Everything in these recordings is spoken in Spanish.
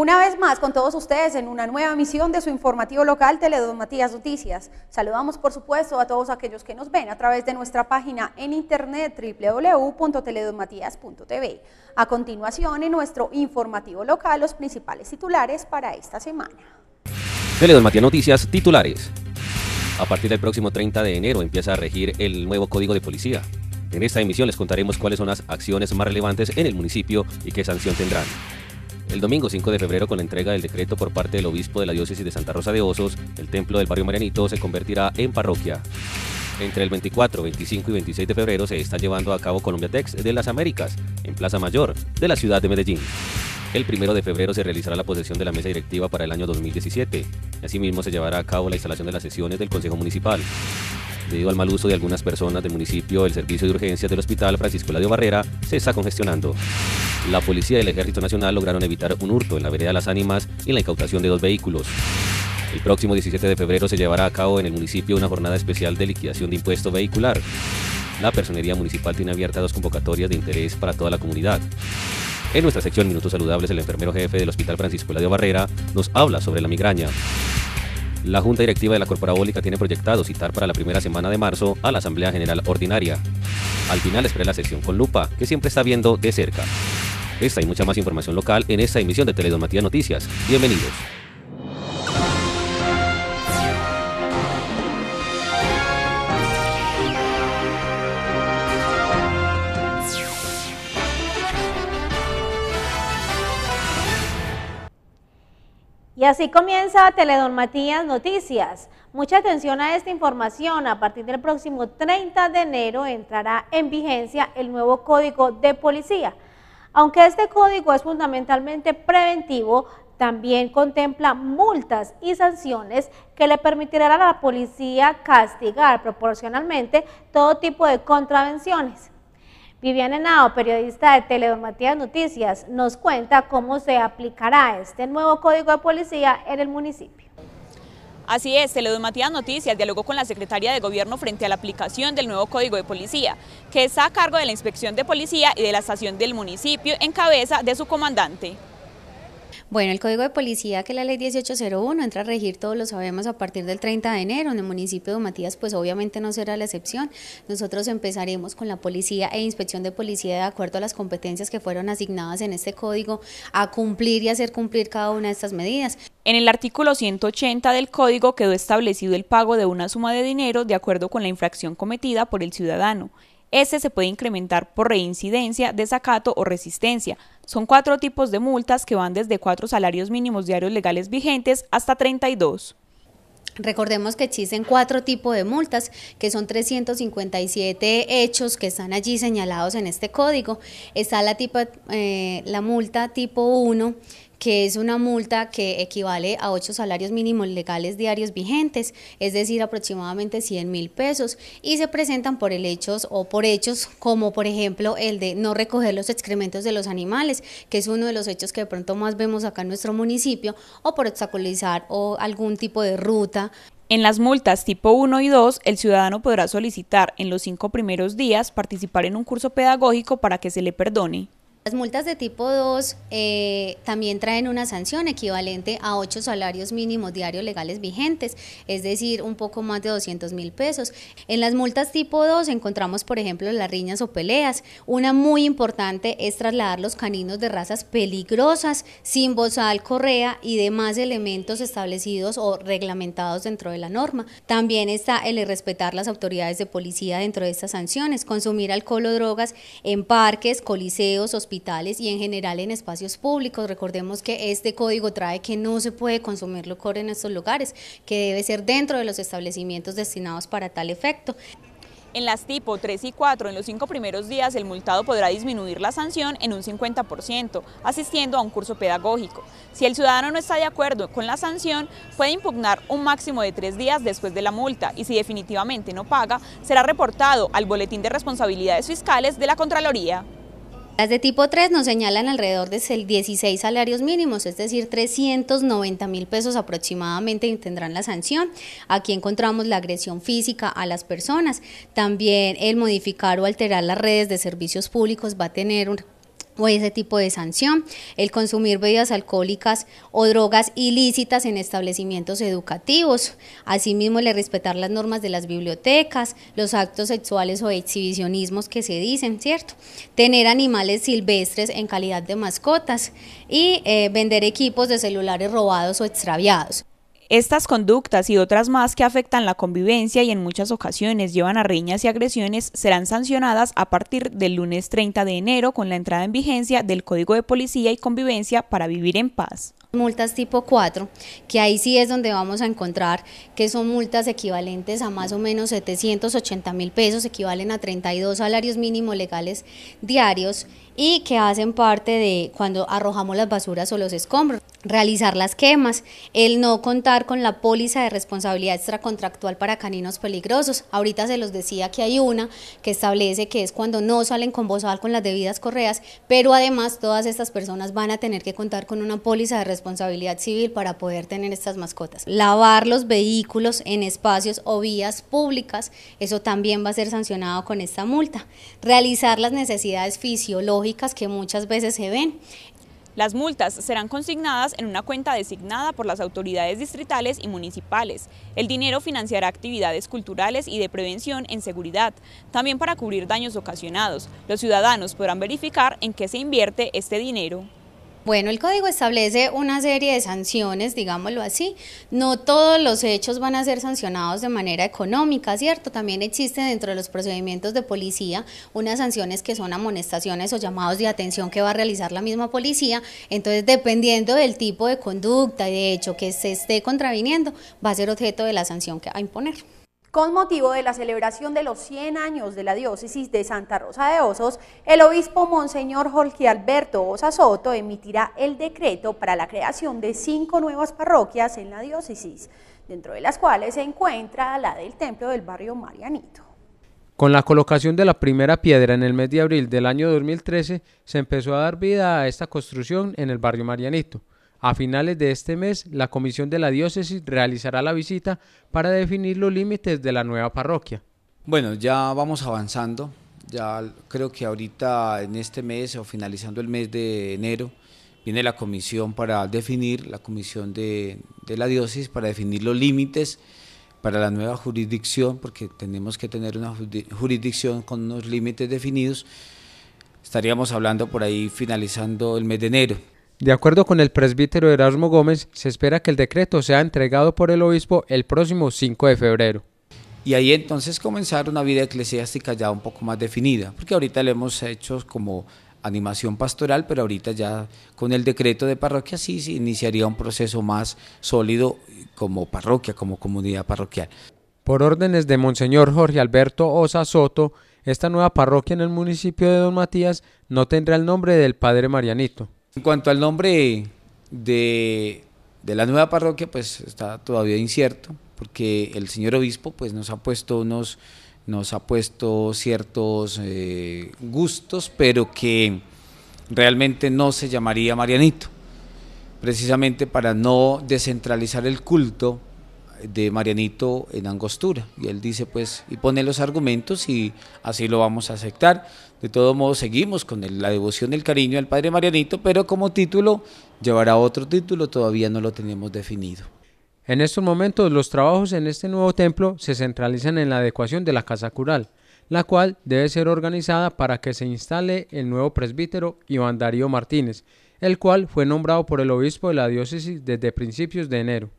Una vez más, con todos ustedes en una nueva emisión de su informativo local Teledon Matías Noticias. Saludamos, por supuesto, a todos aquellos que nos ven a través de nuestra página en internet www.teledonmatías.tv. A continuación, en nuestro informativo local, los principales titulares para esta semana. Teledón Matías Noticias, titulares. A partir del próximo 30 de enero empieza a regir el nuevo Código de Policía. En esta emisión les contaremos cuáles son las acciones más relevantes en el municipio y qué sanción tendrán el domingo 5 de febrero con la entrega del decreto por parte del obispo de la diócesis de Santa Rosa de Osos, el templo del barrio Marianito se convertirá en parroquia. Entre el 24, 25 y 26 de febrero se está llevando a cabo Colombia Tex de las Américas, en Plaza Mayor, de la ciudad de Medellín. El 1 de febrero se realizará la posesión de la mesa directiva para el año 2017. Asimismo, se llevará a cabo la instalación de las sesiones del Consejo Municipal. Debido al mal uso de algunas personas del municipio, el servicio de urgencias del Hospital Francisco Ladio Barrera se está congestionando. La policía y el Ejército Nacional lograron evitar un hurto en la vereda Las Ánimas y la incautación de dos vehículos. El próximo 17 de febrero se llevará a cabo en el municipio una jornada especial de liquidación de impuesto vehicular. La Personería Municipal tiene abiertas dos convocatorias de interés para toda la comunidad. En nuestra sección Minutos Saludables, el enfermero jefe del Hospital Francisco Ladio Barrera nos habla sobre la migraña. La Junta Directiva de la Corporabólica tiene proyectado citar para la primera semana de marzo a la Asamblea General Ordinaria. Al final espera la sección con lupa, que siempre está viendo de cerca. Esta y mucha más información local en esta emisión de Teledomatía Noticias. Bienvenidos. Y así comienza Teledon Matías Noticias. Mucha atención a esta información. A partir del próximo 30 de enero entrará en vigencia el nuevo Código de Policía. Aunque este código es fundamentalmente preventivo, también contempla multas y sanciones que le permitirán a la policía castigar proporcionalmente todo tipo de contravenciones. Viviana Henao, periodista de Teledomatías Noticias, nos cuenta cómo se aplicará este nuevo código de policía en el municipio. Así es, Teledomatías Noticias dialogó con la Secretaría de Gobierno frente a la aplicación del nuevo Código de Policía, que está a cargo de la Inspección de Policía y de la Estación del Municipio en cabeza de su comandante. Bueno, el Código de Policía, que la ley 1801, entra a regir, todos lo sabemos, a partir del 30 de enero. En el municipio de Matías, pues obviamente no será la excepción. Nosotros empezaremos con la policía e inspección de policía de acuerdo a las competencias que fueron asignadas en este código a cumplir y hacer cumplir cada una de estas medidas. En el artículo 180 del código quedó establecido el pago de una suma de dinero de acuerdo con la infracción cometida por el ciudadano. Este se puede incrementar por reincidencia, desacato o resistencia, son cuatro tipos de multas que van desde cuatro salarios mínimos diarios legales vigentes hasta 32. Recordemos que existen cuatro tipos de multas, que son 357 hechos que están allí señalados en este código. Está la, eh, multa tipo 1, que es una multa que equivale a ocho salarios mínimos legales diarios vigentes, es decir, aproximadamente 100 mil pesos, y se presentan por el hechos o por hechos como por ejemplo el de no recoger los excrementos de los animales, que es uno de los hechos que de pronto más vemos acá en nuestro municipio, o por obstaculizar o algún tipo de ruta. En las multas tipo 1 y 2, el ciudadano podrá solicitar en los cinco primeros días participar en un curso pedagógico para que se le perdone. Las multas de tipo 2 eh, también traen una sanción equivalente a 8 salarios mínimos diarios legales vigentes, es decir, un poco más de 200 mil pesos. En las multas tipo 2 encontramos, por ejemplo, las riñas o peleas. Una muy importante es trasladar los caninos de razas peligrosas, sin bozal, correa y demás elementos establecidos o reglamentados dentro de la norma. También está el respetar las autoridades de policía dentro de estas sanciones, consumir alcohol o drogas en parques, coliseos, hospitales hospitales y en general en espacios públicos. Recordemos que este código trae que no se puede consumir loco en estos lugares, que debe ser dentro de los establecimientos destinados para tal efecto. En las tipo 3 y 4, en los cinco primeros días, el multado podrá disminuir la sanción en un 50%, asistiendo a un curso pedagógico. Si el ciudadano no está de acuerdo con la sanción, puede impugnar un máximo de tres días después de la multa y si definitivamente no paga, será reportado al Boletín de Responsabilidades Fiscales de la Contraloría. Las de tipo 3 nos señalan alrededor de 16 salarios mínimos, es decir, 390 mil pesos aproximadamente tendrán la sanción. Aquí encontramos la agresión física a las personas. También el modificar o alterar las redes de servicios públicos va a tener un o ese tipo de sanción, el consumir bebidas alcohólicas o drogas ilícitas en establecimientos educativos, asimismo el respetar las normas de las bibliotecas, los actos sexuales o exhibicionismos que se dicen, ¿cierto? Tener animales silvestres en calidad de mascotas y eh, vender equipos de celulares robados o extraviados. Estas conductas y otras más que afectan la convivencia y en muchas ocasiones llevan a riñas y agresiones serán sancionadas a partir del lunes 30 de enero con la entrada en vigencia del Código de Policía y Convivencia para Vivir en Paz. Multas tipo 4, que ahí sí es donde vamos a encontrar que son multas equivalentes a más o menos 780 mil pesos, equivalen a 32 salarios mínimos legales diarios y que hacen parte de cuando arrojamos las basuras o los escombros, realizar las quemas, el no contar con la póliza de responsabilidad extracontractual para caninos peligrosos. Ahorita se los decía que hay una que establece que es cuando no salen con bozal con las debidas correas, pero además todas estas personas van a tener que contar con una póliza de responsabilidad civil para poder tener estas mascotas. Lavar los vehículos en espacios o vías públicas, eso también va a ser sancionado con esta multa. Realizar las necesidades fisiológicas que muchas veces se ven. Las multas serán consignadas en una cuenta designada por las autoridades distritales y municipales. El dinero financiará actividades culturales y de prevención en seguridad, también para cubrir daños ocasionados. Los ciudadanos podrán verificar en qué se invierte este dinero. Bueno, el código establece una serie de sanciones, digámoslo así. No todos los hechos van a ser sancionados de manera económica, ¿cierto? También existe dentro de los procedimientos de policía unas sanciones que son amonestaciones o llamados de atención que va a realizar la misma policía. Entonces, dependiendo del tipo de conducta y de hecho que se esté contraviniendo, va a ser objeto de la sanción que va a imponer. Con motivo de la celebración de los 100 años de la diócesis de Santa Rosa de Osos, el obispo Monseñor Jorge Alberto Osasoto emitirá el decreto para la creación de cinco nuevas parroquias en la diócesis, dentro de las cuales se encuentra la del templo del barrio Marianito. Con la colocación de la primera piedra en el mes de abril del año 2013, se empezó a dar vida a esta construcción en el barrio Marianito. A finales de este mes, la comisión de la diócesis realizará la visita para definir los límites de la nueva parroquia. Bueno, ya vamos avanzando. Ya creo que ahorita en este mes o finalizando el mes de enero viene la comisión para definir, la comisión de, la diócesis para definir los límites para la nueva jurisdicción, porque tenemos que tener una jurisdicción con unos límites definidos. Estaríamos hablando por ahí finalizando el mes de enero. De acuerdo con el presbítero Erasmo Gómez, se espera que el decreto sea entregado por el obispo el próximo 5 de febrero. Y ahí entonces comenzar una vida eclesiástica ya un poco más definida, porque ahorita le hemos hecho como animación pastoral, pero ahorita ya con el decreto de parroquia sí se iniciaría un proceso más sólido como parroquia, como comunidad parroquial. Por órdenes de Monseñor Jorge Alberto Osa Soto, esta nueva parroquia en el municipio de Don Matías no tendrá el nombre del Padre Marianito. En cuanto al nombre de, la nueva parroquia, pues está todavía incierto, porque el señor obispo pues, nos ha puesto unos nos ha puesto ciertos eh, gustos, pero que realmente no se llamaría Marianito, precisamente para no descentralizar el culto de Marianito en Angostura. Y él dice, pues, y pone los argumentos y así lo vamos a aceptar. De todos modos, seguimos con la devoción del cariño al Padre Marianito, pero como título llevará otro título, todavía no lo tenemos definido. En estos momentos, los trabajos en este nuevo templo se centralizan en la adecuación de la casa cural, la cual debe ser organizada para que se instale el nuevo presbítero Iván Darío Martínez, el cual fue nombrado por el obispo de la diócesis desde principios de enero.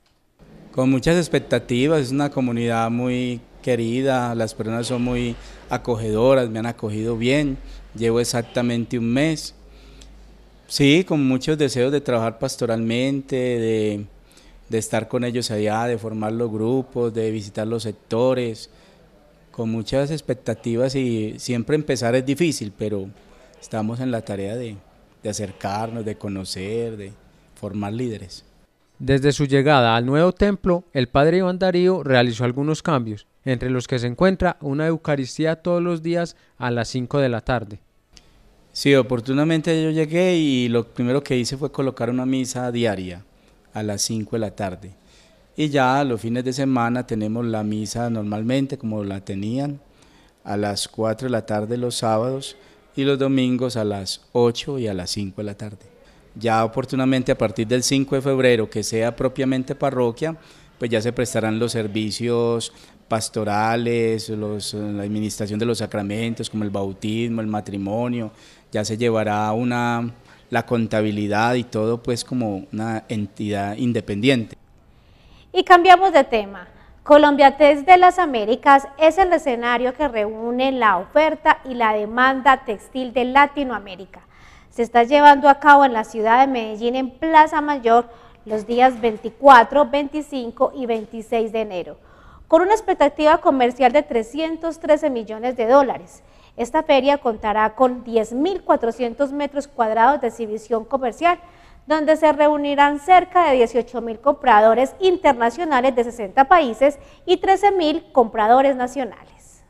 Con muchas expectativas, es una comunidad muy querida, las personas son muy acogedoras, me han acogido bien, llevo exactamente un mes. Sí, con muchos deseos de trabajar pastoralmente, de, de, estar con ellos allá, de formar los grupos, de visitar los sectores, con muchas expectativas y siempre empezar es difícil, pero estamos en la tarea de, de acercarnos, de conocer, de formar líderes. Desde su llegada al nuevo templo, el padre Iván Darío realizó algunos cambios entre los que se encuentra una Eucaristía todos los días a las 5 de la tarde. Sí, oportunamente yo llegué y lo primero que hice fue colocar una misa diaria a las 5 de la tarde. Y ya los fines de semana tenemos la misa normalmente como la tenían, a las 4 de la tarde los sábados y los domingos a las 8 y a las 5 de la tarde. Ya oportunamente a partir del 5 de febrero, que sea propiamente parroquia, pues ya se prestarán los servicios pastorales, la administración de los sacramentos, como el bautismo, el matrimonio, ya se llevará una, la contabilidad y todo pues como una entidad independiente. Y cambiamos de tema. Colombia Test de las Américas es el escenario que reúne la oferta y la demanda textil de Latinoamérica. Se está llevando a cabo en la ciudad de Medellín en Plaza Mayor los días 24, 25 y 26 de enero con una expectativa comercial de 313 millones de dólares. Esta feria contará con 10.400 metros cuadrados de exhibición comercial, donde se reunirán cerca de 18.000 compradores internacionales de 60 países y 13.000 compradores nacionales.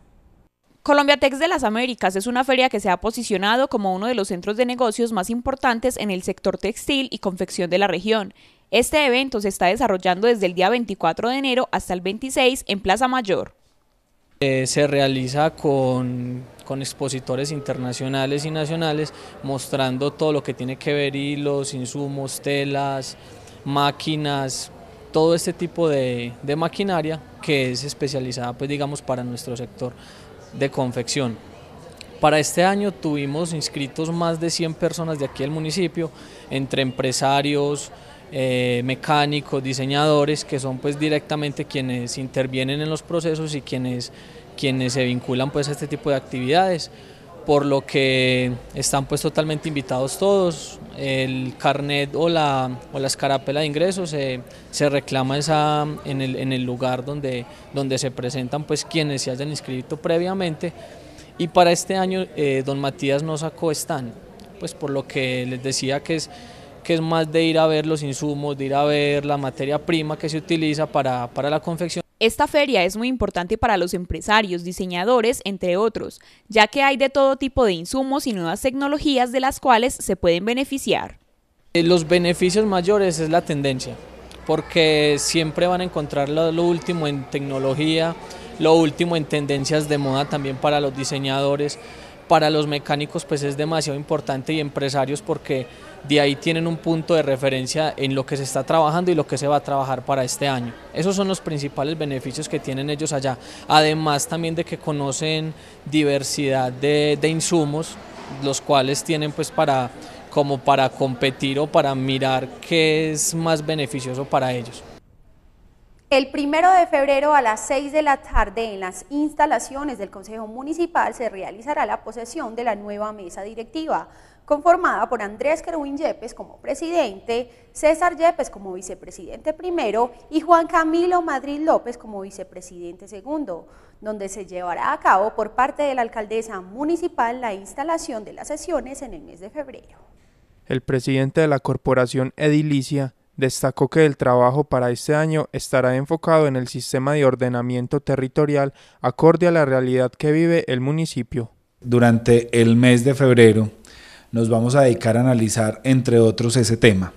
Colombia Tex de las Américas es una feria que se ha posicionado como uno de los centros de negocios más importantes en el sector textil y confección de la región. Este evento se está desarrollando desde el día 24 de enero hasta el 26 en Plaza Mayor. Eh, se realiza con, con, expositores internacionales y nacionales mostrando todo lo que tiene que ver hilos, insumos, telas, máquinas, todo este tipo de, maquinaria que es especializada, pues digamos, para nuestro sector de confección. Para este año tuvimos inscritos más de 100 personas de aquí del municipio, entre empresarios, eh, mecánicos, diseñadores, que son pues directamente quienes intervienen en los procesos y quienes, quienes se vinculan pues a este tipo de actividades, por lo que están pues totalmente invitados todos, el carnet o la, o la escarapela de ingresos se reclama esa, en, el, en el lugar donde, donde se presentan pues quienes se hayan inscrito previamente y para este año eh, don Matías no sacó stand, pues por lo que les decía que es es más de ir a ver los insumos, de ir a ver la materia prima que se utiliza para, la confección. Esta feria es muy importante para los empresarios, diseñadores, entre otros, ya que hay de todo tipo de insumos y nuevas tecnologías de las cuales se pueden beneficiar. Eh, los beneficios mayores es la tendencia, porque siempre van a encontrar lo último en tecnología, lo último en tendencias de moda también para los diseñadores, para los mecánicos pues es demasiado importante y empresarios porque de ahí tienen un punto de referencia en lo que se está trabajando y lo que se va a trabajar para este año. Esos son los principales beneficios que tienen ellos allá. Además también de que conocen diversidad de, insumos, los cuales tienen pues para como para competir o para mirar qué es más beneficioso para ellos. El primero de febrero a las 6 de la tarde en las instalaciones del Consejo Municipal se realizará la posesión de la nueva mesa directiva conformada por Andrés Kerwin Yepes como presidente, César Yepes como vicepresidente primero y Juan Camilo Madrid López como vicepresidente segundo, donde se llevará a cabo por parte de la alcaldesa municipal la instalación de las sesiones en el mes de febrero. El presidente de la corporación edilicia destacó que el trabajo para este año estará enfocado en el sistema de ordenamiento territorial acorde a la realidad que vive el municipio. Durante el mes de febrero nos vamos a dedicar a analizar, entre otros, ese tema.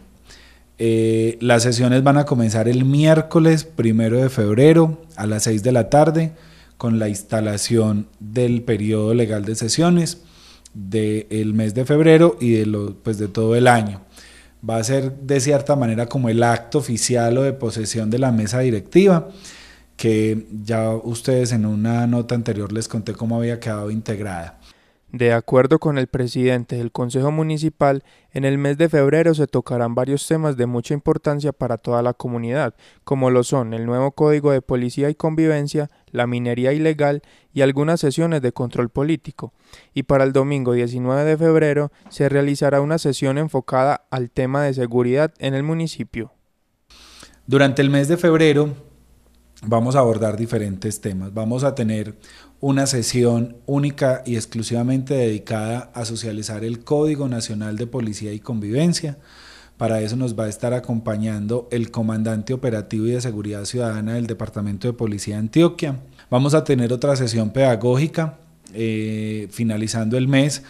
Eh, las sesiones van a comenzar el miércoles primero de febrero a las 6 de la tarde con la instalación del periodo legal de sesiones del mes de febrero y de, pues, de todo el año. Va a ser de cierta manera como el acto oficial o de posesión de la mesa directiva, que ya ustedes en una nota anterior les conté cómo había quedado integrada. De acuerdo con el presidente del Consejo Municipal, en el mes de febrero se tocarán varios temas de mucha importancia para toda la comunidad, como lo son el nuevo Código de Policía y Convivencia, la minería ilegal y algunas sesiones de control político. Y para el domingo 19 de febrero se realizará una sesión enfocada al tema de seguridad en el municipio. Durante el mes de febrero, vamos a abordar diferentes temas. Vamos a tener una sesión única y exclusivamente dedicada a socializar el Código Nacional de Policía y Convivencia. Para eso nos va a estar acompañando el comandante operativo y de seguridad ciudadana del Departamento de Policía de Antioquia. Vamos a tener otra sesión pedagógica eh, finalizando el mes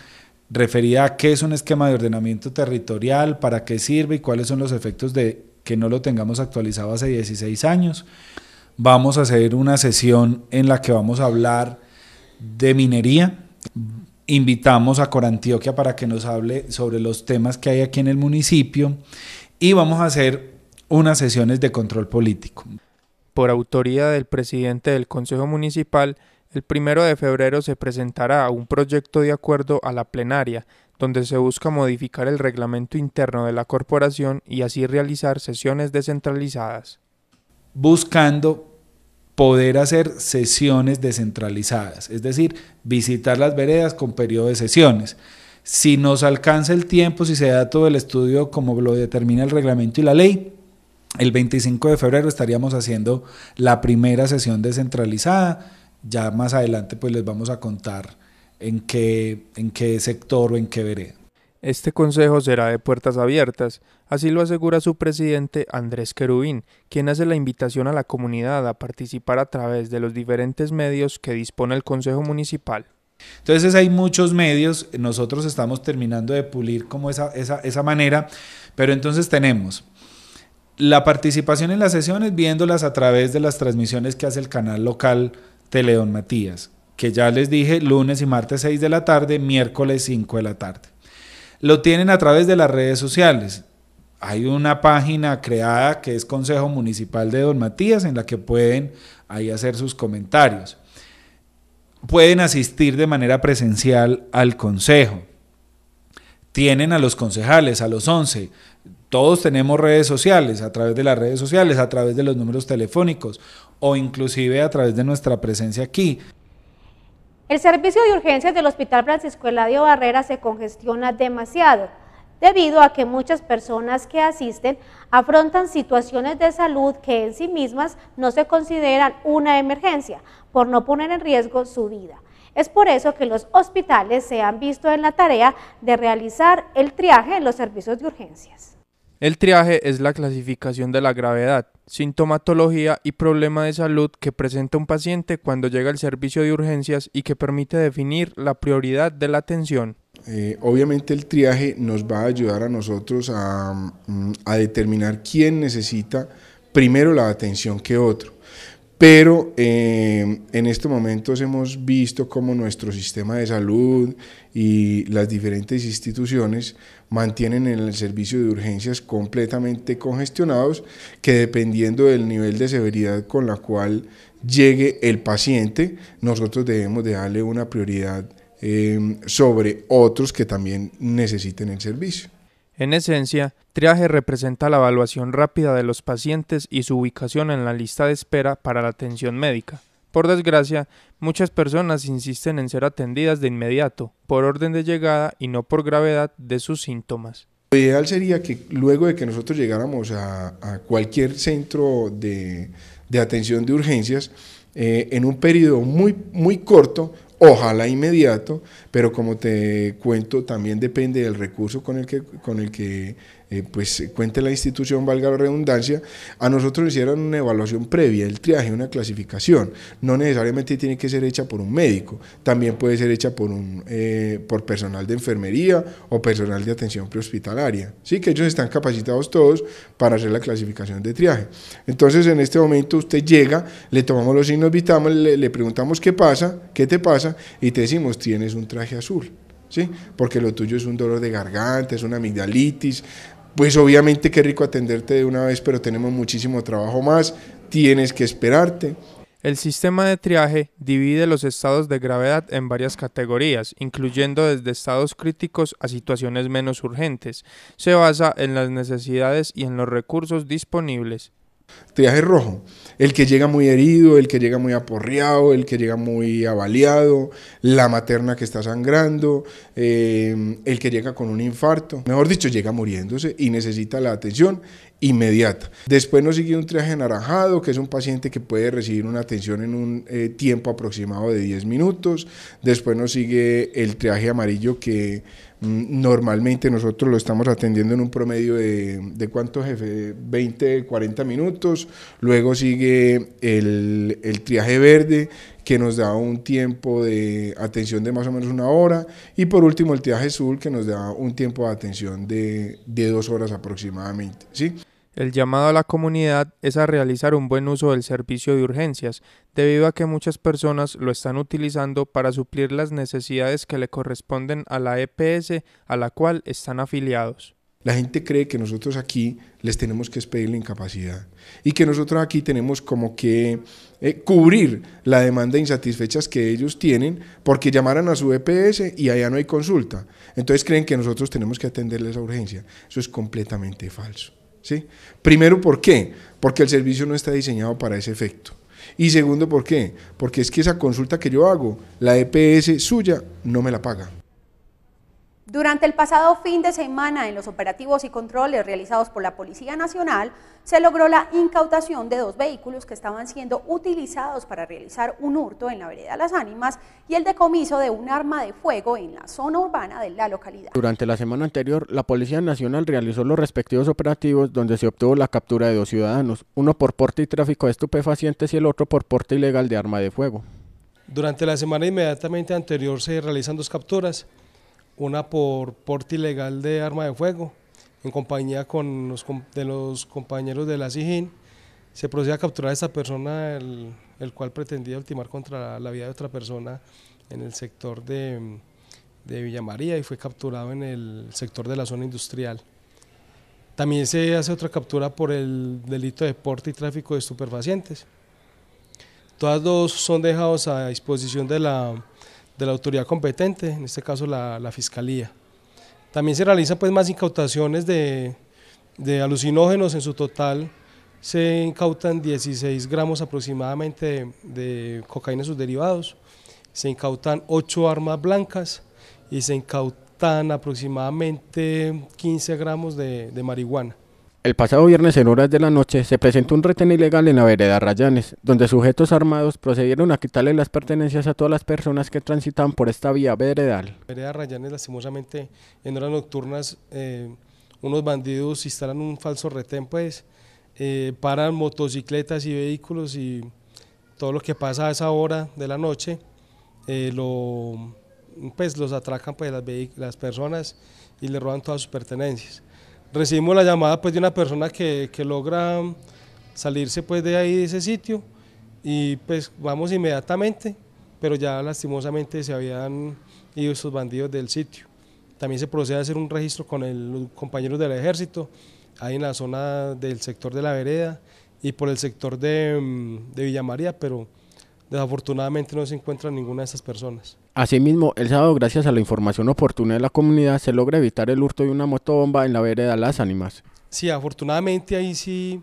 referida a qué es un esquema de ordenamiento territorial, para qué sirve y cuáles son los efectos de que no lo tengamos actualizado hace 16 años vamos a hacer una sesión en la que vamos a hablar de minería. Invitamos a Corantioquia para que nos hable sobre los temas que hay aquí en el municipio y vamos a hacer unas sesiones de control político. Por autoría del presidente del Consejo Municipal, el primero de febrero se presentará un proyecto de acuerdo a la plenaria, donde se busca modificar el reglamento interno de la corporación y así realizar sesiones descentralizadas buscando poder hacer sesiones descentralizadas, es decir, visitar las veredas con periodo de sesiones. Si nos alcanza el tiempo, si se da todo el estudio como lo determina el reglamento y la ley, el 25 de febrero estaríamos haciendo la primera sesión descentralizada. Ya más adelante pues les vamos a contar en qué, en qué sector o en qué vereda. Este consejo será de puertas abiertas, así lo asegura su presidente Andrés Querubín, quien hace la invitación a la comunidad a participar a través de los diferentes medios que dispone el Consejo Municipal. Entonces hay muchos medios, nosotros estamos terminando de pulir como esa, esa, esa manera, pero entonces tenemos la participación en las sesiones viéndolas a través de las transmisiones que hace el canal local Teleón Matías, que ya les dije lunes y martes 6 de la tarde, miércoles 5 de la tarde lo tienen a través de las redes sociales. Hay una página creada que es Consejo Municipal de Don Matías en la que pueden ahí hacer sus comentarios. Pueden asistir de manera presencial al consejo. Tienen a los concejales, a los 11. Todos tenemos redes sociales, a través de las redes sociales, a través de los números telefónicos o inclusive a través de nuestra presencia aquí. El servicio de urgencias del Hospital Francisco Eladio Barrera se congestiona demasiado, debido a que muchas personas que asisten afrontan situaciones de salud que en sí mismas no se consideran una emergencia, por no poner en riesgo su vida. Es por eso que los hospitales se han visto en la tarea de realizar el triaje en los servicios de urgencias. El triaje es la clasificación de la gravedad, sintomatología y problema de salud que presenta un paciente cuando llega al servicio de urgencias y que permite definir la prioridad de la atención. Eh, obviamente el triaje nos va a ayudar a nosotros a mm, determinar quién necesita primero la atención que otro pero em, en estos momentos hemos visto cómo nuestro sistema de salud y las diferentes instituciones mantienen el servicio de urgencias completamente congestionados, que dependiendo del nivel de severidad con la cual llegue el paciente, nosotros debemos de darle una prioridad em, sobre otros que también necesiten el servicio. En esencia, triaje representa la evaluación rápida de los pacientes y su ubicación en la lista de espera para la atención médica. Por desgracia, muchas personas insisten en ser atendidas de inmediato, por orden de llegada y no por gravedad de sus síntomas. Lo ideal sería que luego de que nosotros llegáramos a, cualquier centro de, atención de urgencias, eh, en un periodo muy, muy corto, ojalá inmediato, pero como te cuento, también depende del recurso con el que, con el que eh, pues eh, cuente la institución, valga la redundancia, a nosotros hicieron una evaluación previa, el triaje, una clasificación. No necesariamente tiene que ser hecha por un médico, también puede ser hecha por, un, eh, por personal de enfermería o personal de atención prehospitalaria. Sí, que ellos están capacitados todos para hacer la clasificación de triaje. Entonces, en este momento usted llega, le tomamos los signos vitales, le, preguntamos qué pasa, qué te pasa, y te decimos, tienes un traje azul. ¿Sí? Porque lo tuyo es un dolor de garganta, es una amigdalitis, pues obviamente qué rico atenderte de una vez, pero tenemos muchísimo trabajo más, tienes que esperarte. El sistema de triaje divide los estados de gravedad en varias categorías, incluyendo desde estados críticos a situaciones menos urgentes. Se basa en las necesidades y en los recursos disponibles. Triaje rojo. El que llega muy herido, el que llega muy aporreado, el que llega muy avaliado, la materna que está sangrando, eh, el que llega con un infarto. Mejor dicho, llega muriéndose y necesita la atención inmediata. Después nos sigue un triaje anaranjado, que es un paciente que puede recibir una atención en un eh, tiempo aproximado de 10 minutos. Después nos sigue el triaje amarillo que Mm, normalmente nosotros lo estamos atendiendo en un promedio de, cuánto jefe, 20, 40 minutos. Luego sigue el, triaje verde, que nos da un tiempo de atención de más o menos una hora. Y por último el triaje azul, que nos da un tiempo de atención de, de dos horas aproximadamente. ¿sí? El llamado a la comunidad es a realizar un buen uso del servicio de urgencias, debido a que muchas personas lo están utilizando para suplir las necesidades que le corresponden a la EPS a la cual están afiliados. La gente cree que nosotros aquí les tenemos que expedir la incapacidad y que nosotros aquí tenemos como que eh, cubrir la demanda insatisfecha insatisfechas que ellos tienen porque llamaran a su EPS y allá no hay consulta. Entonces creen que nosotros tenemos que atenderles a urgencia. Eso es completamente falso. ¿sí? Primero, ¿por qué? Porque el servicio no está diseñado para ese efecto. Y segundo, ¿por qué? Porque es que esa consulta que yo hago, la EPS suya no me la paga. Durante el pasado fin de semana, en los operativos y controles realizados por la Policía Nacional, se logró la incautación de dos vehículos que estaban siendo utilizados para realizar un hurto en la vereda Las Ánimas y el decomiso de un arma de fuego en la zona urbana de la localidad. Durante la semana anterior, la Policía Nacional realizó los respectivos operativos donde se obtuvo la captura de dos ciudadanos, uno por porte y tráfico de estupefacientes y el otro por porte ilegal de arma de fuego. Durante la semana inmediatamente anterior se realizan dos capturas una por porte ilegal de arma de fuego, en compañía con los, de los compañeros de la SIGIN, se procede a capturar a esta persona, el, cual pretendía ultimar contra la vida de otra persona en el sector de, de Villa María y fue capturado en el sector de la zona industrial. También se hace otra captura por el delito de porte y tráfico de estupefacientes. Todas dos son dejados a disposición de la de la autoridad competente, en este caso la, Fiscalía. También se realizan pues, más incautaciones de, alucinógenos en su total se incautan 16 gramos aproximadamente de, cocaína y sus derivados, se incautan 8 armas blancas y se incautan aproximadamente 15 gramos de marihuana. El pasado viernes en horas de la noche se presentó un retén ilegal en la vereda Rayanes, donde sujetos armados procedieron a quitarle las pertenencias a todas las personas que transitan por esta vía veredal. La vereda Rayanes, lastimosamente, en horas nocturnas, eh, unos bandidos instalan un falso retén, pues, eh, paran motocicletas y vehículos y todo lo que pasa a esa hora de la noche, eh, lo, pues, los atracan pues, las, las personas y le roban todas sus pertenencias recibimos la llamada pues de una persona que, logra salirse pues de ahí, de ese sitio, y pues vamos inmediatamente, pero ya lastimosamente se habían ido estos bandidos del sitio. También se procede a hacer un registro con el, los compañeros del ejército, ahí en la zona del sector de la vereda y por el sector de, mm, de Villa María, pero desafortunadamente no se encuentra ninguna de esas personas. Asimismo, el sábado, gracias a la información oportuna de la comunidad, se logra evitar el hurto de una motobomba en la vereda Las Ánimas. Sí, afortunadamente ahí sí,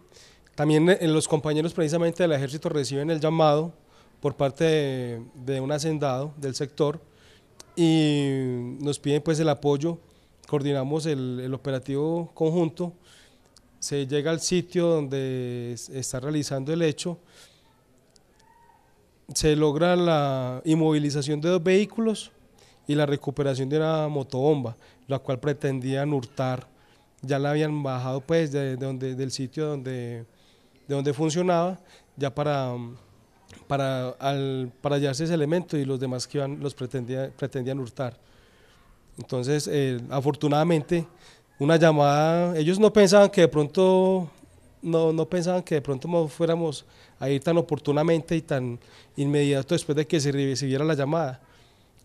también eh, los compañeros precisamente del ejército reciben el llamado por parte de, un hacendado del sector y nos piden pues el apoyo, coordinamos el, el operativo conjunto, se llega al sitio donde está realizando el hecho, se logra la inmovilización de dos vehículos y la recuperación de una motobomba, la cual pretendían hurtar. Ya la habían bajado pues de, donde, del sitio donde, de donde funcionaba, ya para, para, al, para hallarse ese elemento y los demás que iban los pretendían hurtar. Entonces, eh, afortunadamente, una llamada, ellos no pensaban que de pronto, no, no pensaban que de pronto fuéramos a ir tan oportunamente y tan inmediato después de que se recibiera la llamada.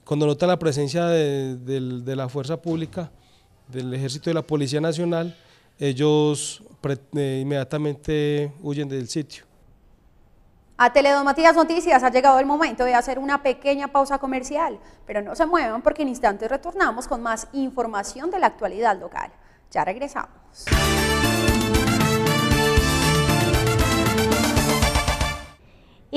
Cuando notan la presencia de, la fuerza pública, del ejército y de la Policía Nacional, ellos eh, inmediatamente huyen del sitio. A Teledomatías Noticias ha llegado el momento de hacer una pequeña pausa comercial, pero no se muevan porque en instantes retornamos con más información de la actualidad local. Ya regresamos.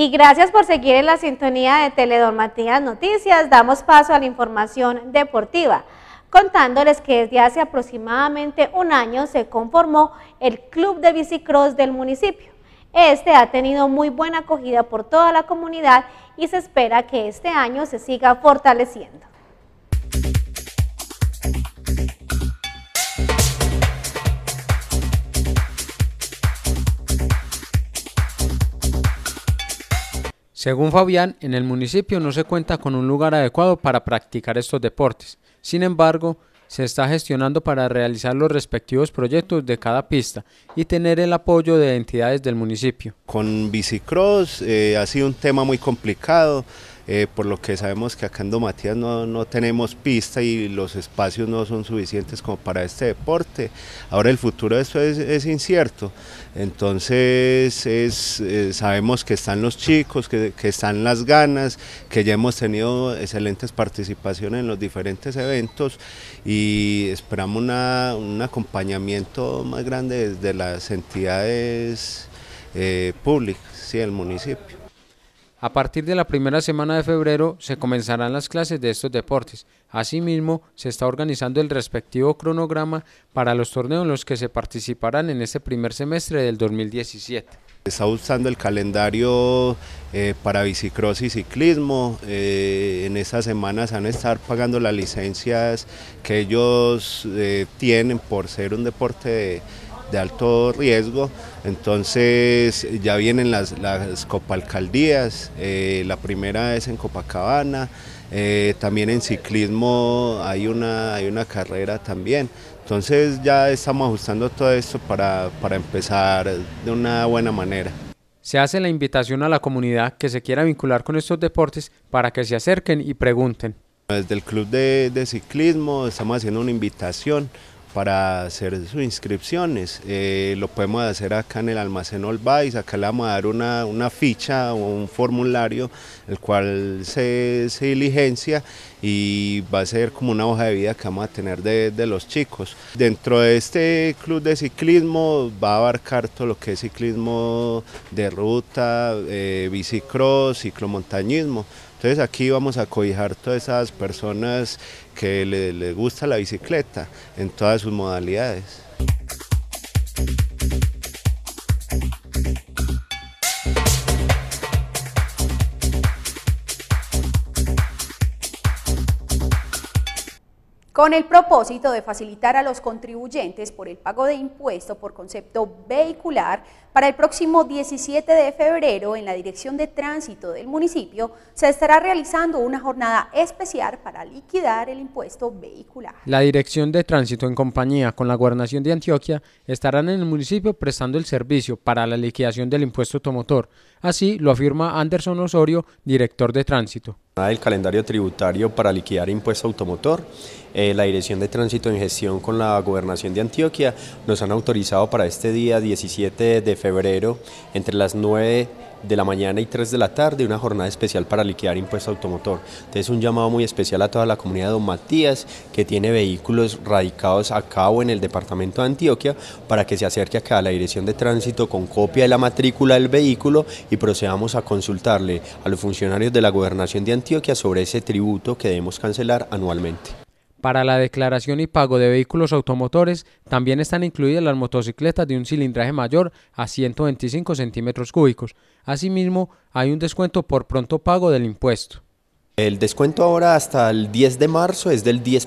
Y gracias por seguir en la sintonía de Teledor Matías Noticias. Damos paso a la información deportiva, contándoles que desde hace aproximadamente un año se conformó el Club de Bicicross del municipio. Este ha tenido muy buena acogida por toda la comunidad y se espera que este año se siga fortaleciendo. Según Fabián, en el municipio no se cuenta con un lugar adecuado para practicar estos deportes. Sin embargo, se está gestionando para realizar los respectivos proyectos de cada pista y tener el apoyo de entidades del municipio. Con bicicross eh, ha sido un tema muy complicado. Eh, por lo que sabemos que acá en Domatías no, no tenemos pista y los espacios no son suficientes como para este deporte. Ahora el futuro de esto es, incierto, entonces eh, sabemos que están los chicos, que, están las ganas, que ya hemos tenido excelentes participaciones en los diferentes eventos y esperamos un acompañamiento más grande desde las entidades eh, públicas, y del municipio. A partir de la primera semana de febrero se comenzarán las clases de estos deportes. Asimismo, se está organizando el respectivo cronograma para los torneos en los que se participarán en este primer semestre del 2017. Está usando el calendario eh, para bicicross y ciclismo. Eh, en estas semanas van a estar pagando las licencias que ellos eh, tienen por ser un deporte de de alto riesgo, entonces ya vienen las, las copalcaldías, eh, la primera es en Copacabana, eh, también en ciclismo hay una, hay una carrera también, entonces ya estamos ajustando todo esto para, empezar de una buena manera se hace la invitación a la comunidad que se quiera vincular con estos deportes para que se acerquen y pregunten. Desde el Club de, de Ciclismo estamos haciendo una invitación para hacer sus inscripciones. Eh, lo podemos hacer acá en el almacén Olvais, acá le vamos a dar una, ficha o un formulario, el cual se, diligencia y va a ser como una hoja de vida que vamos a tener de, los chicos. Dentro de este club de ciclismo va a abarcar todo lo que es ciclismo de ruta, eh, bicicross, ciclomontañismo. Entonces aquí vamos a cobijar todas esas personas que le, gusta la bicicleta en todas sus modalidades. con el propósito de facilitar a los contribuyentes por el pago de impuesto por concepto vehicular, para el próximo 17 de febrero en la Dirección de Tránsito del municipio se estará realizando una jornada especial para liquidar el impuesto vehicular. La Dirección de Tránsito en compañía con la Gobernación de Antioquia estarán en el municipio prestando el servicio para la liquidación del impuesto automotor. Así lo afirma Anderson Osorio, director de Tránsito del calendario tributario para liquidar impuesto automotor. Eh, la Dirección de Tránsito en Gestión con la Gobernación de Antioquia nos han autorizado para este día 17 de febrero entre las 9 de la mañana y 3 de la tarde, una jornada especial para liquidar impuesto automotor. Entonces un llamado muy especial a toda la comunidad de Don Matías que tiene vehículos radicados a cabo en el departamento de Antioquia para que se acerque acá a la dirección de tránsito con copia de la matrícula del vehículo y procedamos a consultarle a los funcionarios de la gobernación de Antioquia sobre ese tributo que debemos cancelar anualmente. Para la declaración y pago de vehículos automotores también están incluidas las motocicletas de un cilindraje mayor a 125 centímetros cúbicos. Asimismo, hay un descuento por pronto pago del impuesto. El descuento ahora hasta el 10 de marzo es del 10%,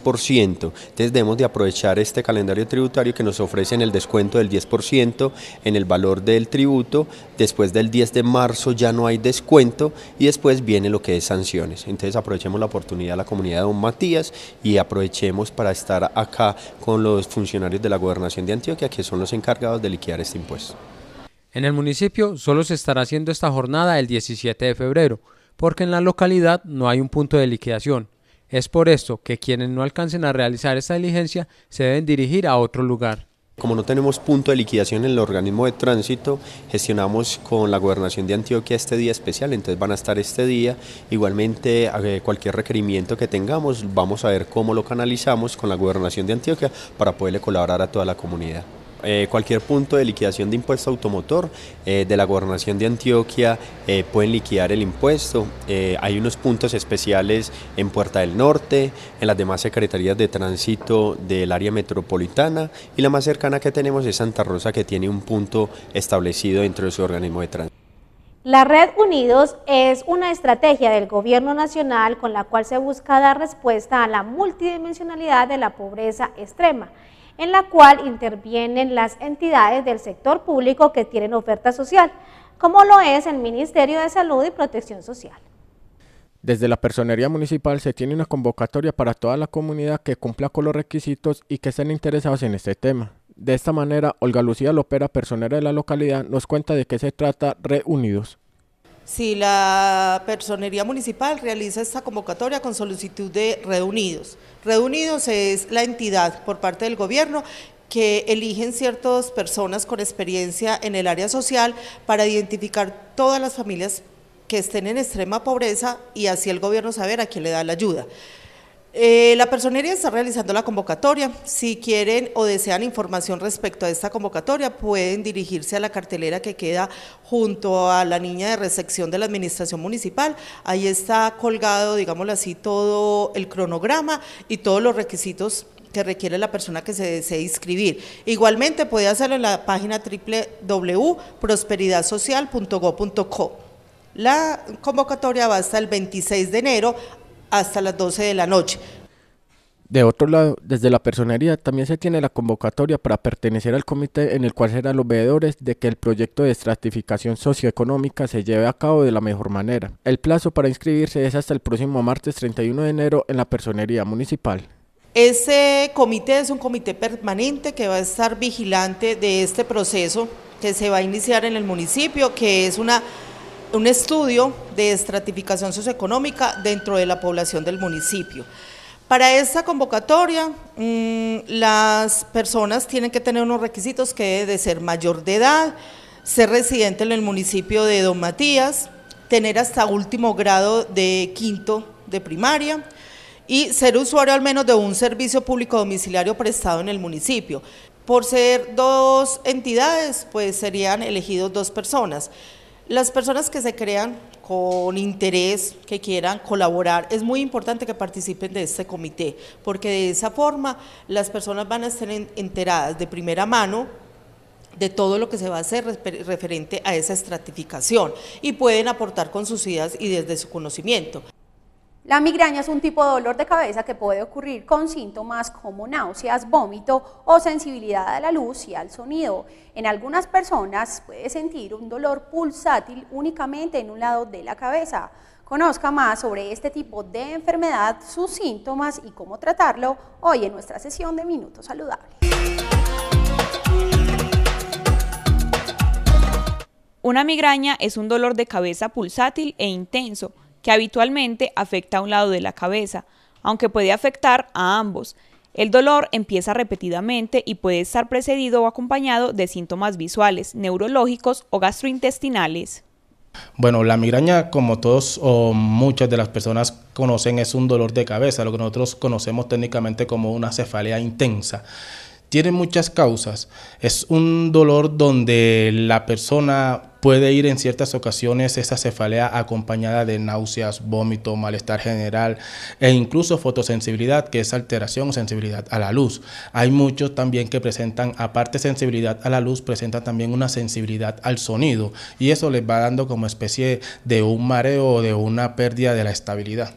entonces debemos de aprovechar este calendario tributario que nos ofrecen el descuento del 10% en el valor del tributo, después del 10 de marzo ya no hay descuento y después viene lo que es sanciones. Entonces aprovechemos la oportunidad de la comunidad de Don Matías y aprovechemos para estar acá con los funcionarios de la gobernación de Antioquia que son los encargados de liquidar este impuesto. En el municipio solo se estará haciendo esta jornada el 17 de febrero, porque en la localidad no hay un punto de liquidación. Es por esto que quienes no alcancen a realizar esta diligencia se deben dirigir a otro lugar. Como no tenemos punto de liquidación en el organismo de tránsito, gestionamos con la gobernación de Antioquia este día especial, entonces van a estar este día. Igualmente, eh, cualquier requerimiento que tengamos, vamos a ver cómo lo canalizamos con la gobernación de Antioquia para poderle colaborar a toda la comunidad. Eh, cualquier punto de liquidación de impuesto automotor eh, de la gobernación de Antioquia eh, pueden liquidar el impuesto. hay unos puntos especiales en Puerta del Norte, en las demás secretarías de tránsito del área metropolitana y la más cercana que tenemos es Santa Rosa que tiene un punto establecido dentro de su organismo de tránsito. La Red Unidos es una estrategia del gobierno nacional con la cual se busca dar respuesta a la multidimensionalidad de la pobreza extrema en la cual intervienen las entidades del sector público que tienen oferta social, como lo es el Ministerio de Salud y Protección Social. Desde la Personería Municipal se tiene una convocatoria para toda la comunidad que cumpla con los requisitos y que estén interesados en este tema. De esta manera, Olga Lucía Lopera, personera de la localidad, nos cuenta de qué se trata Reunidos si la personería municipal realiza esta convocatoria con solicitud de reunidos. Reunidos es la entidad por parte del gobierno que eligen ciertas personas con experiencia en el área social para identificar todas las familias que estén en extrema pobreza y así el gobierno saber a quién le da la ayuda. Eh, la personería está realizando la convocatoria. Si quieren o desean información respecto a esta convocatoria, pueden dirigirse a la cartelera que queda junto a la niña de recepción de la administración municipal. Ahí está colgado, digámoslo así, todo el cronograma y todos los requisitos que requiere la persona que se desee inscribir. Igualmente puede hacerlo en la página www.prosperidadsocial.go.co. La convocatoria va hasta el 26 de enero hasta las 12 de la noche. De otro lado, desde la personería también se tiene la convocatoria para pertenecer al comité en el cual serán los veedores de que el proyecto de estratificación socioeconómica se lleve a cabo de la mejor manera. El plazo para inscribirse es hasta el próximo martes 31 de enero en la personería municipal. Ese comité es un comité permanente que va a estar vigilante de este proceso que se va a iniciar en el municipio, que es una un estudio de estratificación socioeconómica dentro de la población del municipio. Para esta convocatoria, mm, las personas tienen que tener unos requisitos que de ser mayor de edad, ser residente en el municipio de Don Matías, tener hasta último grado de quinto de primaria y ser usuario al menos de un servicio público domiciliario prestado en el municipio. Por ser dos entidades, pues serían elegidos dos personas. Las personas que se crean con interés, que quieran colaborar, es muy importante que participen de este comité, porque de esa forma las personas van a estar enteradas de primera mano de todo lo que se va a hacer referente a esa estratificación y pueden aportar con sus ideas y desde su conocimiento. La migraña es un tipo de dolor de cabeza que puede ocurrir con síntomas como náuseas, vómito o sensibilidad a la luz y al sonido. En algunas personas puede sentir un dolor pulsátil únicamente en un lado de la cabeza. Conozca más sobre este tipo de enfermedad, sus síntomas y cómo tratarlo hoy en nuestra sesión de Minutos Saludables. Una migraña es un dolor de cabeza pulsátil e intenso que habitualmente afecta a un lado de la cabeza, aunque puede afectar a ambos. El dolor empieza repetidamente y puede estar precedido o acompañado de síntomas visuales, neurológicos o gastrointestinales. Bueno, la migraña, como todos o muchas de las personas conocen, es un dolor de cabeza, lo que nosotros conocemos técnicamente como una cefalea intensa tiene muchas causas. Es un dolor donde la persona puede ir en ciertas ocasiones esa cefalea acompañada de náuseas, vómito, malestar general e incluso fotosensibilidad, que es alteración o sensibilidad a la luz. Hay muchos también que presentan, aparte sensibilidad a la luz, presentan también una sensibilidad al sonido y eso les va dando como especie de un mareo o de una pérdida de la estabilidad.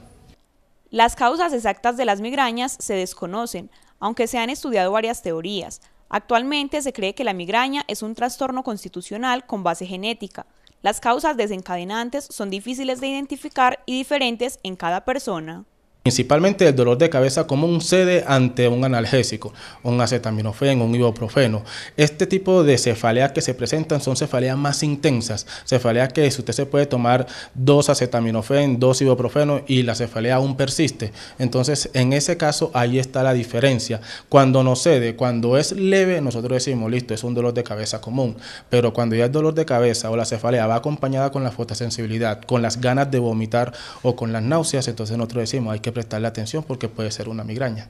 Las causas exactas de las migrañas se desconocen, aunque se han estudiado varias teorías. Actualmente se cree que la migraña es un trastorno constitucional con base genética. Las causas desencadenantes son difíciles de identificar y diferentes en cada persona. Principalmente el dolor de cabeza común cede ante un analgésico, un acetaminofén, un ibuprofeno. Este tipo de cefaleas que se presentan son cefaleas más intensas, cefaleas que si usted se puede tomar dos acetaminofén, dos ibuprofeno y la cefalea aún persiste. Entonces, en ese caso, ahí está la diferencia. Cuando no cede, cuando es leve, nosotros decimos, listo, es un dolor de cabeza común. Pero cuando ya el dolor de cabeza o la cefalea va acompañada con la fotosensibilidad, con las ganas de vomitar o con las náuseas, entonces nosotros decimos, hay que prestarle atención porque puede ser una migraña.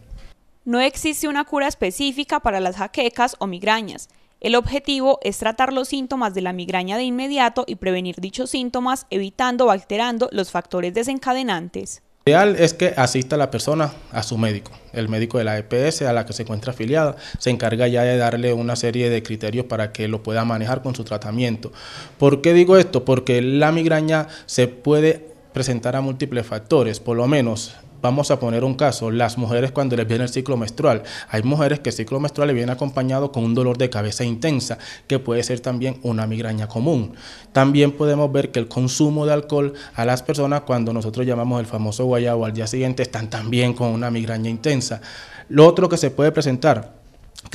No existe una cura específica para las jaquecas o migrañas. El objetivo es tratar los síntomas de la migraña de inmediato y prevenir dichos síntomas evitando o alterando los factores desencadenantes. Lo ideal es que asista la persona a su médico, el médico de la EPS a la que se encuentra afiliada, se encarga ya de darle una serie de criterios para que lo pueda manejar con su tratamiento. ¿Por qué digo esto? Porque la migraña se puede presentar a múltiples factores, por lo menos Vamos a poner un caso, las mujeres cuando les viene el ciclo menstrual. Hay mujeres que el ciclo menstrual les viene acompañado con un dolor de cabeza intensa, que puede ser también una migraña común. También podemos ver que el consumo de alcohol a las personas cuando nosotros llamamos el famoso guayabo al día siguiente están también con una migraña intensa. Lo otro que se puede presentar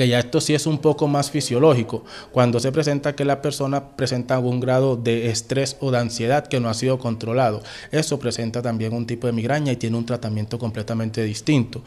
que ya esto sí es un poco más fisiológico, cuando se presenta que la persona presenta algún grado de estrés o de ansiedad que no ha sido controlado. Eso presenta también un tipo de migraña y tiene un tratamiento completamente distinto.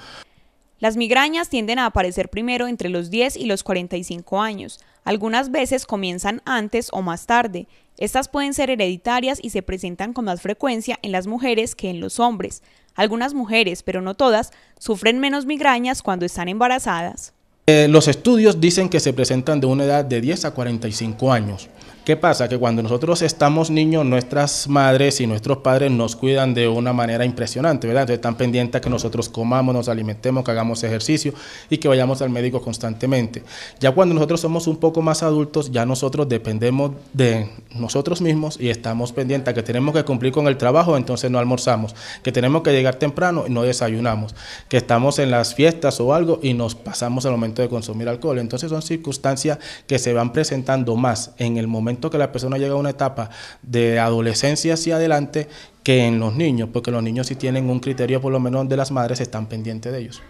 Las migrañas tienden a aparecer primero entre los 10 y los 45 años. Algunas veces comienzan antes o más tarde. Estas pueden ser hereditarias y se presentan con más frecuencia en las mujeres que en los hombres. Algunas mujeres, pero no todas, sufren menos migrañas cuando están embarazadas. Eh, los estudios dicen que se presentan de una edad de 10 a 45 años. ¿Qué pasa? Que cuando nosotros estamos niños, nuestras madres y nuestros padres nos cuidan de una manera impresionante, ¿verdad? Entonces están pendientes a que nosotros comamos, nos alimentemos, que hagamos ejercicio y que vayamos al médico constantemente. Ya cuando nosotros somos un poco más adultos, ya nosotros dependemos de nosotros mismos y estamos pendientes a que tenemos que cumplir con el trabajo, entonces no almorzamos, que tenemos que llegar temprano y no desayunamos, que estamos en las fiestas o algo y nos pasamos al momento de consumir alcohol. Entonces son circunstancias que se van presentando más en el momento que la persona llega a una etapa de adolescencia hacia adelante que en los niños, porque los niños si tienen un criterio por lo menos de las madres están pendientes de ellos.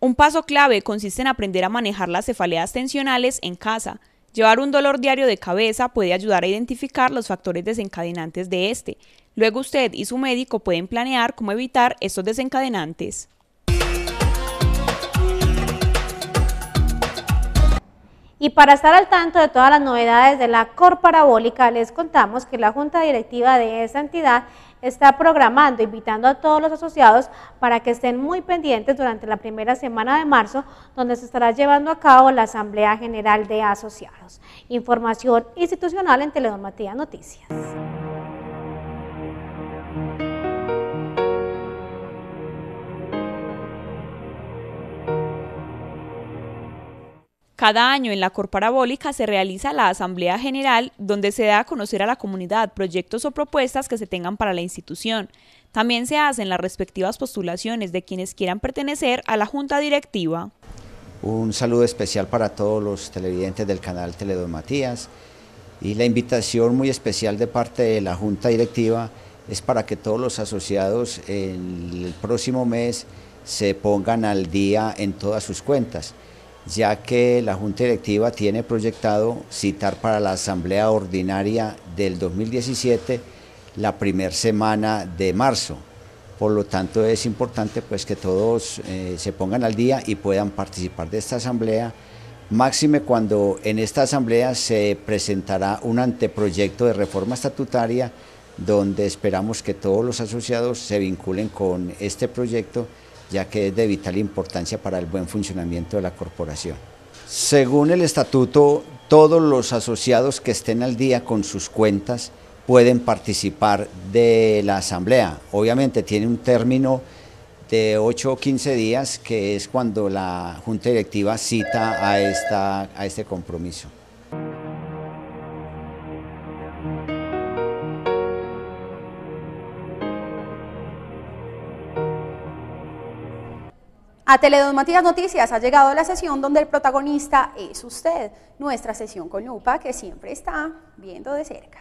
Un paso clave consiste en aprender a manejar las cefaleas tensionales en casa. Llevar un dolor diario de cabeza puede ayudar a identificar los factores desencadenantes de este. Luego usted y su médico pueden planear cómo evitar estos desencadenantes. Y para estar al tanto de todas las novedades de la Parabólica, les contamos que la Junta Directiva de esa entidad está programando, invitando a todos los asociados para que estén muy pendientes durante la primera semana de marzo, donde se estará llevando a cabo la Asamblea General de Asociados. Información institucional en Telenormatía Noticias. Cada año en la Cor Parabólica se realiza la Asamblea General donde se da a conocer a la comunidad proyectos o propuestas que se tengan para la institución. También se hacen las respectivas postulaciones de quienes quieran pertenecer a la Junta Directiva. Un saludo especial para todos los televidentes del canal Teledo Matías y la invitación muy especial de parte de la Junta Directiva es para que todos los asociados en el próximo mes se pongan al día en todas sus cuentas ya que la Junta Directiva tiene proyectado citar para la Asamblea Ordinaria del 2017 la primera semana de marzo. Por lo tanto, es importante pues, que todos eh, se pongan al día y puedan participar de esta Asamblea, máxime cuando en esta Asamblea se presentará un anteproyecto de reforma estatutaria donde esperamos que todos los asociados se vinculen con este proyecto ya que es de vital importancia para el buen funcionamiento de la corporación. Según el estatuto, todos los asociados que estén al día con sus cuentas pueden participar de la asamblea. Obviamente tiene un término de 8 o 15 días, que es cuando la Junta Directiva cita a, esta, a este compromiso. A Teledon Matías Noticias ha llegado la sesión donde el protagonista es usted, nuestra sesión con lupa que siempre está viendo de cerca.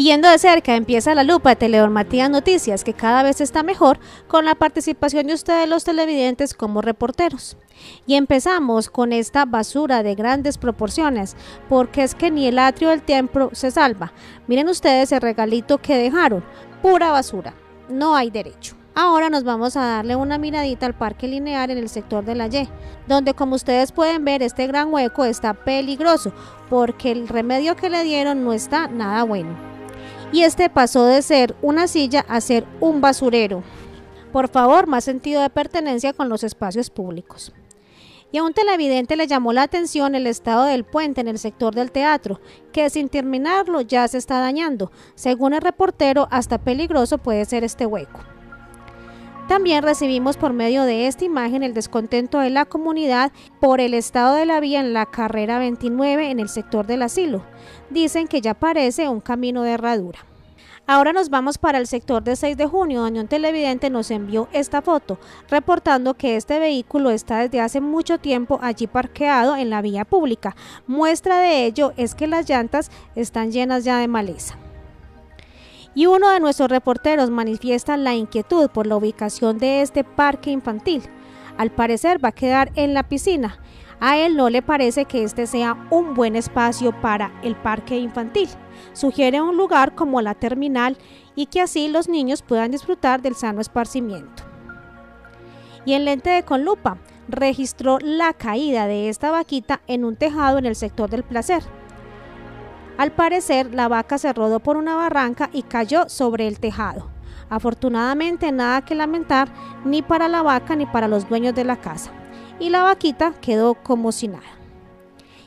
Viendo de cerca empieza la lupa de Teleormativa Noticias, que cada vez está mejor con la participación de ustedes los televidentes como reporteros. Y empezamos con esta basura de grandes proporciones, porque es que ni el atrio del templo se salva. Miren ustedes el regalito que dejaron, pura basura, no hay derecho. Ahora nos vamos a darle una miradita al parque lineal en el sector de la Y, donde como ustedes pueden ver este gran hueco está peligroso porque el remedio que le dieron no está nada bueno y este pasó de ser una silla a ser un basurero. Por favor, más sentido de pertenencia con los espacios públicos. Y a un televidente le llamó la atención el estado del puente en el sector del teatro, que sin terminarlo ya se está dañando. Según el reportero, hasta peligroso puede ser este hueco. También recibimos por medio de esta imagen el descontento de la comunidad por el estado de la vía en la carrera 29 en el sector del asilo. Dicen que ya parece un camino de herradura. Ahora nos vamos para el sector de 6 de junio, donde un televidente nos envió esta foto, reportando que este vehículo está desde hace mucho tiempo allí parqueado en la vía pública. Muestra de ello es que las llantas están llenas ya de maleza y uno de nuestros reporteros manifiesta la inquietud por la ubicación de este parque infantil. Al parecer va a quedar en la piscina. A él no le parece que este sea un buen espacio para el parque infantil. Sugiere un lugar como la terminal y que así los niños puedan disfrutar del sano esparcimiento. Y en lente de lupa registró la caída de esta vaquita en un tejado en el sector del placer. Al parecer, la vaca se rodó por una barranca y cayó sobre el tejado. Afortunadamente, nada que lamentar ni para la vaca ni para los dueños de la casa. Y la vaquita quedó como si nada.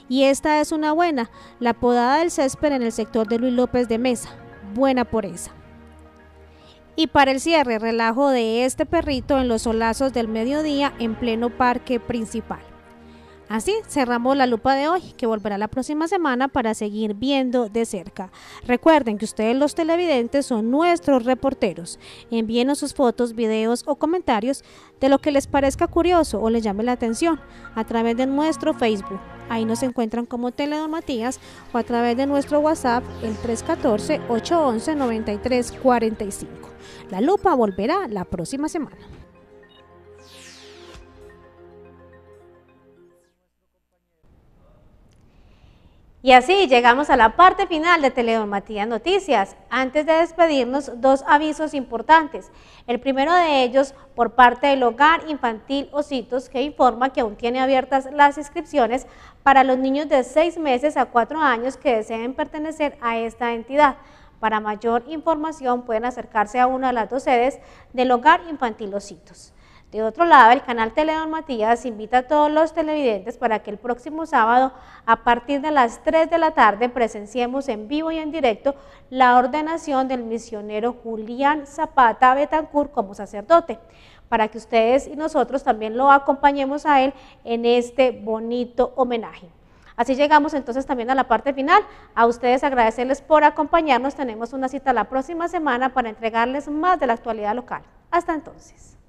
Y esta es una buena, la podada del césped en el sector de Luis López de Mesa. Buena por esa. Y para el cierre, relajo de este perrito en los solazos del mediodía en pleno parque principal. Así cerramos la lupa de hoy, que volverá la próxima semana para seguir viendo de cerca. Recuerden que ustedes los televidentes son nuestros reporteros. Envíenos sus fotos, videos o comentarios de lo que les parezca curioso o les llame la atención a través de nuestro Facebook. Ahí nos encuentran como Teledon Matías o a través de nuestro WhatsApp el 314-811-9345. La lupa volverá la próxima semana. Y así llegamos a la parte final de Teledomatía Noticias. Antes de despedirnos, dos avisos importantes. El primero de ellos por parte del Hogar Infantil Ositos, que informa que aún tiene abiertas las inscripciones para los niños de 6 meses a 4 años que deseen pertenecer a esta entidad. Para mayor información pueden acercarse a una de las dos sedes del Hogar Infantil Ositos. De otro lado, el canal Teledon Matías invita a todos los televidentes para que el próximo sábado, a partir de las 3 de la tarde, presenciemos en vivo y en directo la ordenación del misionero Julián Zapata Betancur como sacerdote para que ustedes y nosotros también lo acompañemos a él en este bonito homenaje. Así llegamos entonces también a la parte final. A ustedes agradecerles por acompañarnos. Tenemos una cita la próxima semana para entregarles más de la actualidad local. Hasta entonces.